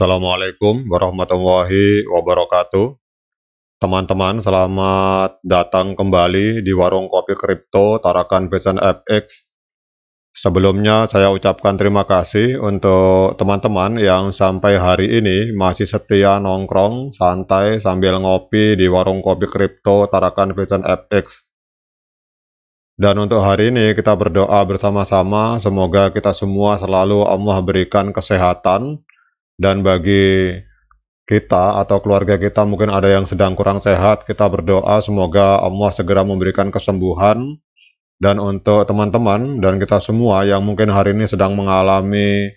Assalamualaikum warahmatullahi wabarakatuh. Teman-teman, selamat datang kembali di Warung Kopi Kripto Tarakan Fashion FX. Sebelumnya saya ucapkan terima kasih untuk teman-teman yang sampai hari ini masih setia nongkrong santai sambil ngopi di Warung Kopi Kripto Tarakan Fashion FX. Dan untuk hari ini kita berdoa bersama-sama semoga kita semua selalu Allah berikan kesehatan, dan bagi kita atau keluarga kita mungkin ada yang sedang kurang sehat, kita berdoa semoga Allah segera memberikan kesembuhan. Dan untuk teman-teman dan kita semua yang mungkin hari ini sedang mengalami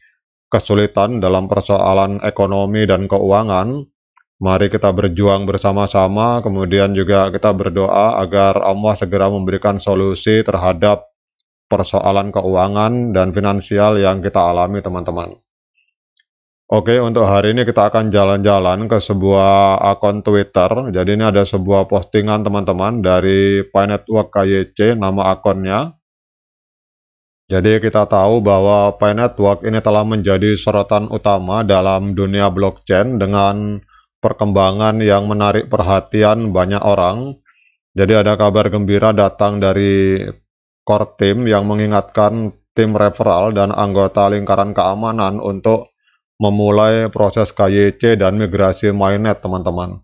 kesulitan dalam persoalan ekonomi dan keuangan, mari kita berjuang bersama-sama, kemudian juga kita berdoa agar Allah segera memberikan solusi terhadap persoalan keuangan dan finansial yang kita alami teman-teman. Oke, untuk hari ini kita akan jalan-jalan ke sebuah akun Twitter. Jadi ini ada sebuah postingan teman-teman dari Pi Network KYC, nama akunnya. Jadi kita tahu bahwa Pi Network ini telah menjadi sorotan utama dalam dunia blockchain dengan perkembangan yang menarik perhatian banyak orang. Jadi ada kabar gembira datang dari core team yang mengingatkan tim referral dan anggota lingkaran keamanan untuk memulai proses KYC dan migrasi mainnet teman-teman.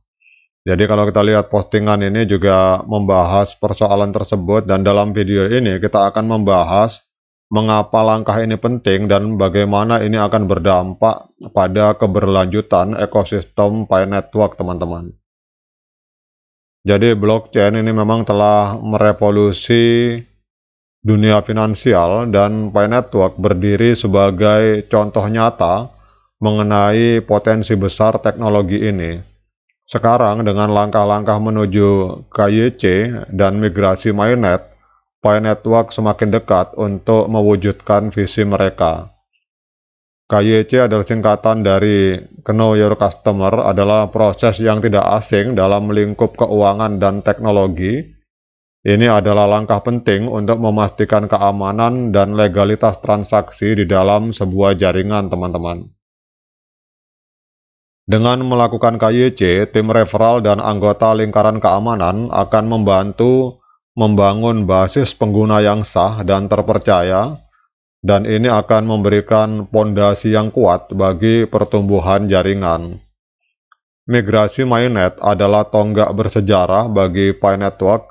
Jadi kalau kita lihat postingan ini juga membahas persoalan tersebut dan dalam video ini kita akan membahas mengapa langkah ini penting dan bagaimana ini akan berdampak pada keberlanjutan ekosistem Pi Network teman-teman. Jadi blockchain ini memang telah merevolusi dunia finansial dan Pi Network berdiri sebagai contoh nyata mengenai potensi besar teknologi ini. Sekarang dengan langkah-langkah menuju KYC dan migrasi mainnet, Pi Network semakin dekat untuk mewujudkan visi mereka. KYC adalah singkatan dari Know Your Customer adalah proses yang tidak asing dalam lingkup keuangan dan teknologi. Ini adalah langkah penting untuk memastikan keamanan dan legalitas transaksi di dalam sebuah jaringan, teman-teman. Dengan melakukan KYC, tim referral dan anggota lingkaran keamanan akan membantu membangun basis pengguna yang sah dan terpercaya, dan ini akan memberikan pondasi yang kuat bagi pertumbuhan jaringan. Migrasi mainnet adalah tonggak bersejarah bagi Pi Network.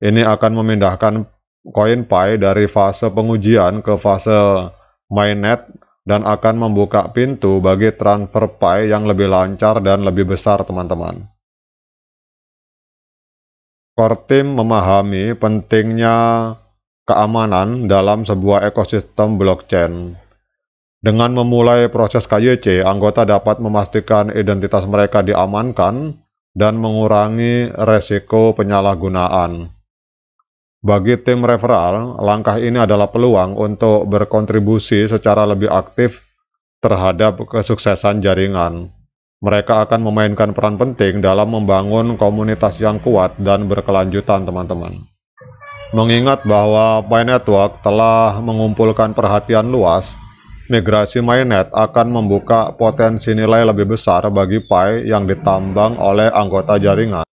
Ini akan memindahkan koin Pi dari fase pengujian ke fase mainnet dan akan membuka pintu bagi transfer pay yang lebih lancar dan lebih besar teman-teman. Team memahami pentingnya keamanan dalam sebuah ekosistem blockchain. Dengan memulai proses KYC, anggota dapat memastikan identitas mereka diamankan dan mengurangi resiko penyalahgunaan. Bagi tim referral, langkah ini adalah peluang untuk berkontribusi secara lebih aktif terhadap kesuksesan jaringan. Mereka akan memainkan peran penting dalam membangun komunitas yang kuat dan berkelanjutan, teman-teman. Mengingat bahwa Network telah mengumpulkan perhatian luas, migrasi MyNet akan membuka potensi nilai lebih besar bagi Pi yang ditambang oleh anggota jaringan.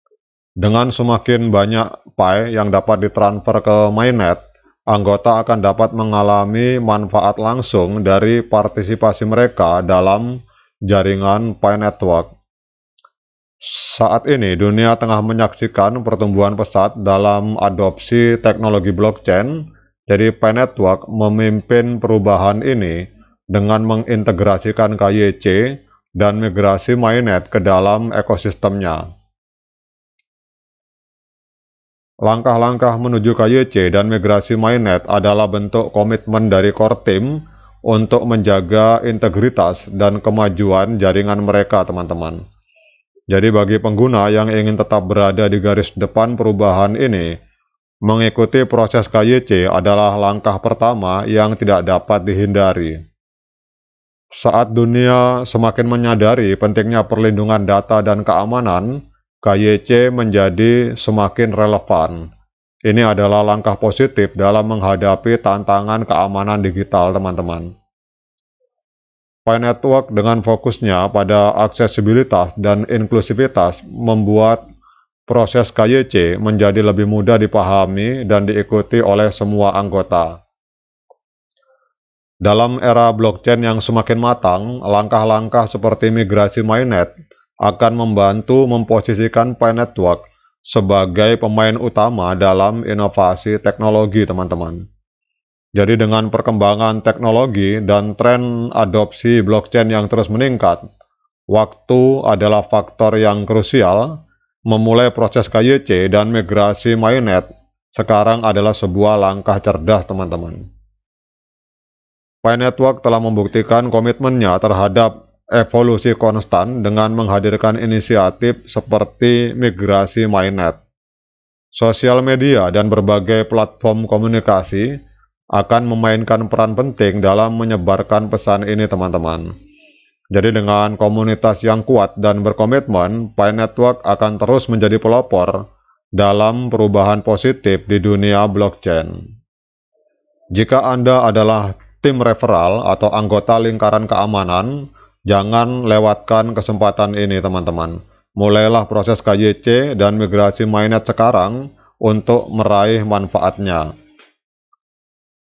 Dengan semakin banyak PAI yang dapat ditransfer ke mainnet, anggota akan dapat mengalami manfaat langsung dari partisipasi mereka dalam jaringan PAI Network. Saat ini, dunia tengah menyaksikan pertumbuhan pesat dalam adopsi teknologi blockchain, jadi PAI Network memimpin perubahan ini dengan mengintegrasikan KYC dan migrasi mainnet ke dalam ekosistemnya. Langkah-langkah menuju KYC dan migrasi mainnet adalah bentuk komitmen dari core team untuk menjaga integritas dan kemajuan jaringan mereka, teman-teman. Jadi bagi pengguna yang ingin tetap berada di garis depan perubahan ini, mengikuti proses KYC adalah langkah pertama yang tidak dapat dihindari. Saat dunia semakin menyadari pentingnya perlindungan data dan keamanan, KYC menjadi semakin relevan. Ini adalah langkah positif dalam menghadapi tantangan keamanan digital, teman-teman. Pi Network dengan fokusnya pada aksesibilitas dan inklusivitas membuat proses KYC menjadi lebih mudah dipahami dan diikuti oleh semua anggota. Dalam era blockchain yang semakin matang, langkah-langkah seperti migrasi mainnet akan membantu memposisikan Pi Network sebagai pemain utama dalam inovasi teknologi, teman-teman. Jadi dengan perkembangan teknologi dan tren adopsi blockchain yang terus meningkat, waktu adalah faktor yang krusial memulai proses KYC dan migrasi mainnet sekarang adalah sebuah langkah cerdas teman-teman. Pi Network telah membuktikan komitmennya terhadap evolusi konstan dengan menghadirkan inisiatif seperti migrasi mainnet. Sosial media dan berbagai platform komunikasi akan memainkan peran penting dalam menyebarkan pesan ini teman-teman. Jadi dengan komunitas yang kuat dan berkomitmen, Pi Network akan terus menjadi pelopor dalam perubahan positif di dunia blockchain. Jika Anda adalah tim referral atau anggota lingkaran keamanan, Jangan lewatkan kesempatan ini teman-teman. Mulailah proses KYC dan migrasi mainnet sekarang untuk meraih manfaatnya.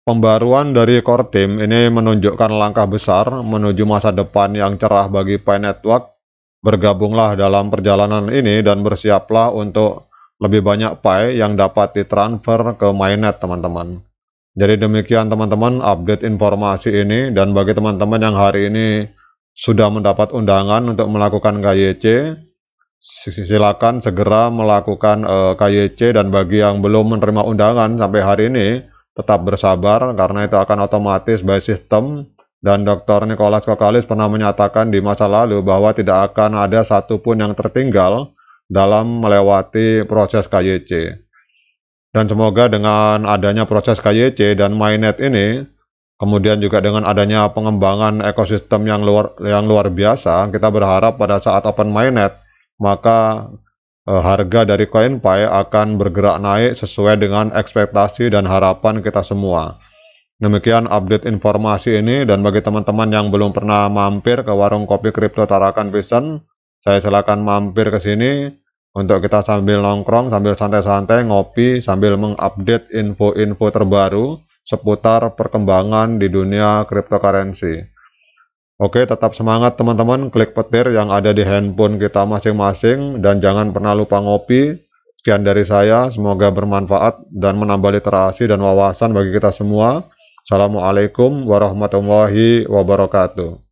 Pembaruan dari core team ini menunjukkan langkah besar menuju masa depan yang cerah bagi Pi Network. Bergabunglah dalam perjalanan ini dan bersiaplah untuk lebih banyak Pi yang dapat ditransfer ke mainnet teman-teman. Jadi demikian teman-teman update informasi ini dan bagi teman-teman yang hari ini sudah mendapat undangan untuk melakukan KYC, silakan segera melakukan uh, eh, KYC dan bagi yang belum menerima undangan sampai hari ini tetap bersabar karena itu akan otomatis by system dan Dr. Nicholas Kokalis pernah menyatakan di masa lalu bahwa tidak akan ada satupun yang tertinggal dalam melewati proses KYC. Dan semoga dengan adanya proses KYC dan MyNet ini, Kemudian juga dengan adanya pengembangan ekosistem yang luar yang luar biasa, kita berharap pada saat open mainnet maka eh, harga dari koin Pay akan bergerak naik sesuai dengan ekspektasi dan harapan kita semua. Demikian update informasi ini dan bagi teman-teman yang belum pernah mampir ke warung kopi kripto Tarakan Vision, saya silakan mampir ke sini untuk kita sambil nongkrong, sambil santai-santai, ngopi, sambil mengupdate info-info terbaru seputar perkembangan di dunia cryptocurrency. Oke, tetap semangat teman-teman, klik petir yang ada di handphone kita masing-masing dan jangan pernah lupa ngopi. Sekian dari saya, semoga bermanfaat dan menambah literasi dan wawasan bagi kita semua. Assalamualaikum warahmatullahi wabarakatuh.